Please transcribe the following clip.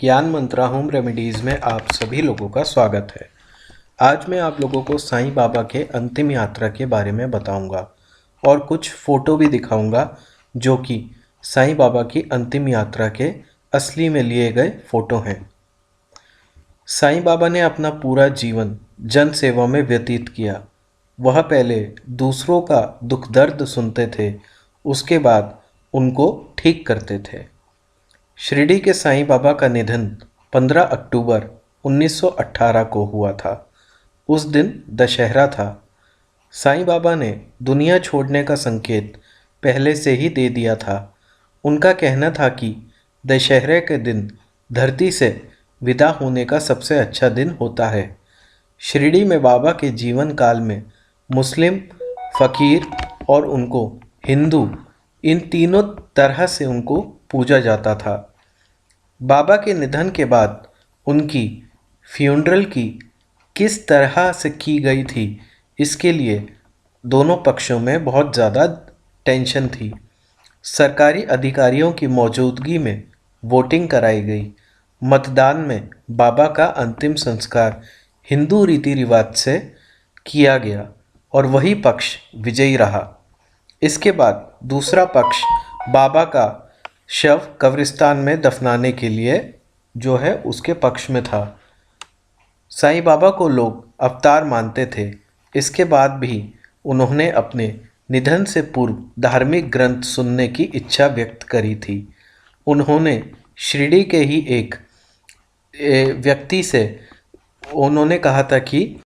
ज्ञान मंत्रा home remedies में आप सभी लोगों का स्वागत है आज मैं आप लोगों को साईं बाबा के अंतिम यात्रा के बारे में बताऊंगा और कुछ फ़ोटो भी दिखाऊंगा जो कि साईं बाबा की अंतिम यात्रा के असली में लिए गए फ़ोटो हैं साईं बाबा ने अपना पूरा जीवन जन सेवा में व्यतीत किया वह पहले दूसरों का दुख दर्द सुनते थे उसके बाद उनको ठीक करते थे शिरडी के साईं बाबा का निधन 15 अक्टूबर 1918 को हुआ था उस दिन दशहरा था साईं बाबा ने दुनिया छोड़ने का संकेत पहले से ही दे दिया था उनका कहना था कि दशहरे के दिन धरती से विदा होने का सबसे अच्छा दिन होता है श्रीडी में बाबा के जीवन काल में मुस्लिम फ़कीर और उनको हिंदू इन तीनों तरह से उनको पूजा जाता था बाबा के निधन के बाद उनकी फ्यूनरल की किस तरह से की गई थी इसके लिए दोनों पक्षों में बहुत ज़्यादा टेंशन थी सरकारी अधिकारियों की मौजूदगी में वोटिंग कराई गई मतदान में बाबा का अंतिम संस्कार हिंदू रीति रिवाज से किया गया और वही पक्ष विजयी रहा इसके बाद दूसरा पक्ष बाबा का शव कब्रिस्तान में दफनाने के लिए जो है उसके पक्ष में था साईं बाबा को लोग अवतार मानते थे इसके बाद भी उन्होंने अपने निधन से पूर्व धार्मिक ग्रंथ सुनने की इच्छा व्यक्त करी थी उन्होंने श्रीडी के ही एक व्यक्ति से उन्होंने कहा था कि